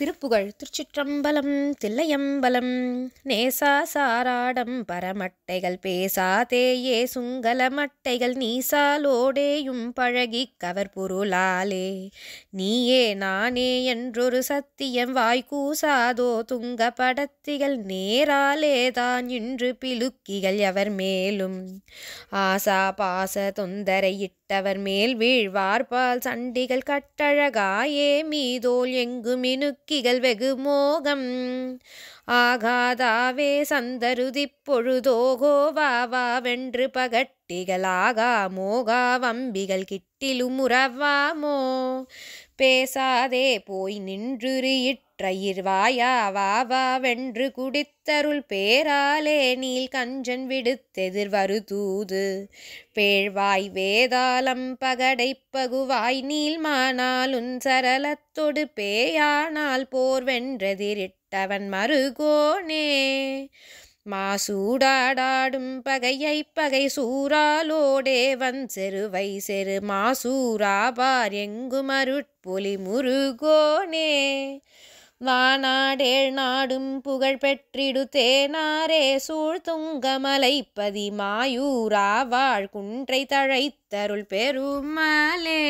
திருப்புகழ் திருச்சிற்றம்பலம் தில்லையம்பலம் நேசா சாராடம் பரமட்டைகள் பேசாதேயே சுங்கல மட்டைகள் நீசாலோடேயும் பழகி கவர் பொருளாலே நீயே நானே என்றொரு சத்தியம் வாய்க்கூசாதோ துங்க படத்திகள் நேராலேதான் இன்று பிலுக்கிகள் எவர் மேலும் ஆசா பாச தொந்தரையிட்டவர் மேல் வீழ்வார்பால் சண்டிகள் கட்டழகாயே மீதோல் எங்கு மினுக்கு திக்கிகள் வெகு மோகம் ஆகாதாவே சந்தருதி பொழுதோகோ வாவா வென்று பகட் கிட்டிலும் முறவாமோ பேசாதே போய் நின்றுரு இற்றயிர் வாயா வாவா வென்று குடித்தருள் பேராலே நீல் கஞ்சன் விடுத்தெதிர் வருதூது பேழ்வாய் வேதாளம் பகடை பகுவாய் நீல் மானால் உன் சரளத்தொடு பேயானால் போர் வென்றதிரிட்டவன் மறுகோனே மாசூடாடாடும் பகையை பகை சூறாலோடே வன் செருவை செரு மாசூராபார் எங்கும் அருட்பொலி முருகோனே வானாடேழ் நாடும் புகழ் பெற்றிடு தேனாரே சூழ் சூழ்துங்கமலைப்பதி மாயூரா குன்றை தழைத்தருள் பெருமாலே